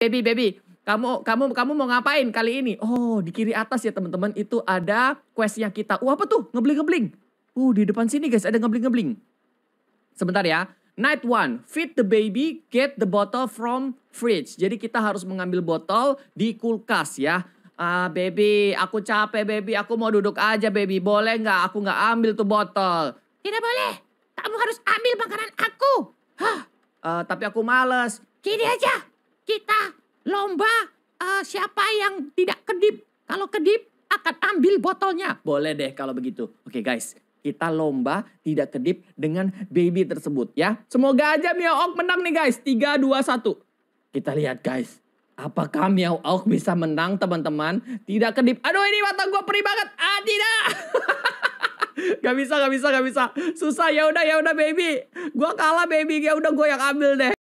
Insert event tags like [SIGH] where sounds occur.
Baby, baby, kamu kamu kamu mau ngapain kali ini? Oh, di kiri atas ya teman-teman itu ada questnya kita. Uh, apa tuh? Ngebling-ngebling. Uh, di depan sini guys ada ngebling-ngebling. Sebentar ya. Night one, feed the baby, get the bottle from fridge. Jadi kita harus mengambil botol di kulkas ya. Ah, baby, aku capek baby, aku mau duduk aja baby. Boleh nggak? Aku nggak ambil tuh botol. Tidak boleh. Kamu harus ambil makanan aku. Hah. Uh, tapi aku males. Gini aja, kita lomba uh, siapa yang tidak kedip. Kalau kedip akan ambil botolnya. Boleh deh kalau begitu. Oke okay, guys, kita lomba tidak kedip dengan baby tersebut ya. Semoga aja Miao Ok menang nih guys. 3, 2, 1. Kita lihat guys. Apakah Miao Ok bisa menang teman-teman? Tidak kedip. Aduh ini mata gue perih banget. Ah tidak. [LAUGHS] gak bisa, gak bisa, gak bisa. Susah ya udah ya udah baby. Gue kalah baby. Ya udah gue yang ambil deh.